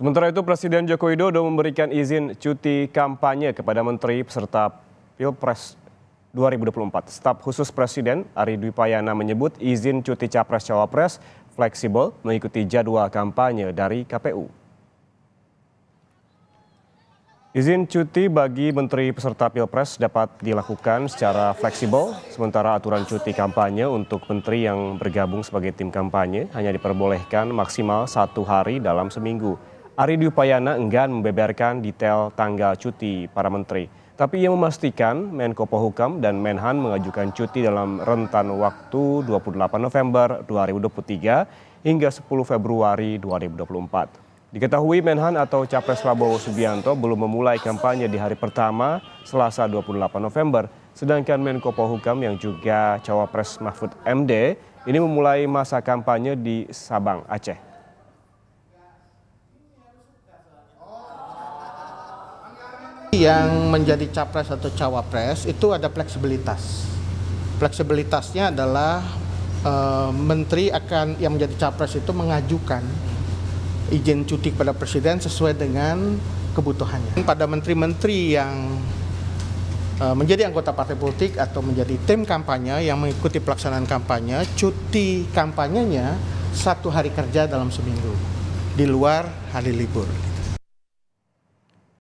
Sementara itu Presiden Joko Widodo memberikan izin cuti kampanye kepada menteri peserta Pilpres 2024. Staf khusus Presiden Ari Dwi Payana menyebut izin cuti capres-cawapres fleksibel mengikuti jadwal kampanye dari KPU. Izin cuti bagi menteri peserta Pilpres dapat dilakukan secara fleksibel, sementara aturan cuti kampanye untuk menteri yang bergabung sebagai tim kampanye hanya diperbolehkan maksimal satu hari dalam seminggu. Ari Dwi Payana enggan membeberkan detail tanggal cuti para menteri. Tapi ia memastikan Menko Pohukam dan Menhan mengajukan cuti dalam rentan waktu 28 November 2023 hingga 10 Februari 2024. Diketahui Menhan atau Capres Prabowo Subianto belum memulai kampanye di hari pertama Selasa 28 November. Sedangkan Menko Pohukam yang juga Cawapres Mahfud MD ini memulai masa kampanye di Sabang, Aceh. yang menjadi capres atau cawapres itu ada fleksibilitas. Fleksibilitasnya adalah e, menteri akan yang menjadi capres itu mengajukan izin cuti kepada presiden sesuai dengan kebutuhannya. Pada menteri-menteri yang e, menjadi anggota partai politik atau menjadi tim kampanye yang mengikuti pelaksanaan kampanye, cuti kampanyenya satu hari kerja dalam seminggu di luar hari libur.